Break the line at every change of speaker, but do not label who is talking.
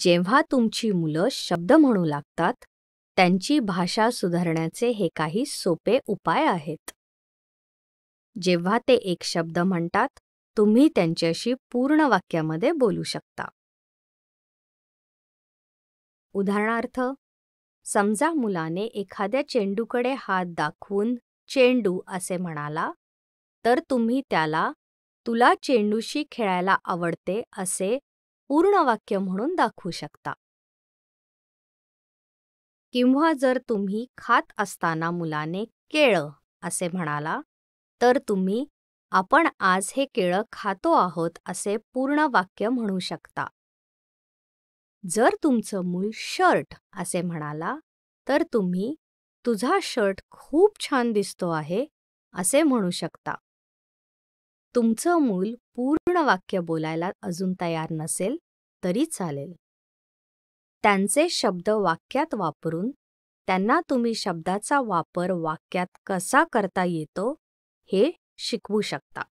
जेव्हा तुमची मुलं शब्द म्हणू लागतात त्यांची भाषा सुधारण्याचे हे काही सोपे उपाय आहेत जेव्हा ते एक शब्द म्हणतात तुम्ही त्यांच्याशी पूर्ण वाक्यामध्ये बोलू शकता उदाहरणार्थ समजा मुलाने एखाद्या चेंडूकडे हात दाखवून चेंडू असे म्हणाला तर तुम्ही त्याला तुला चेंडूशी खेळायला आवडते असे पूर्ण वाक्य म्हणून दाखवू शकता किंवा जर तुम्ही खात असताना मुलाने केळं असे म्हणाला तर तुम्ही आपण आज हे केळं खातो आहोत असे पूर्ण वाक्य म्हणू शकता जर तुमचं मूल शर्ट असे म्हणाला तर तुम्ही तुझा शर्ट खूप छान दिसतो आहे असे म्हणू शकता तुमचं मूल पूर्ण वाक्य बोलायला अजून तयार नसेल तरी चालेल त्यांचे शब्द वाक्यात वापरून त्यांना तुम्ही शब्दाचा वापर वाक्यात कसा करता येतो हे शिकवू शकता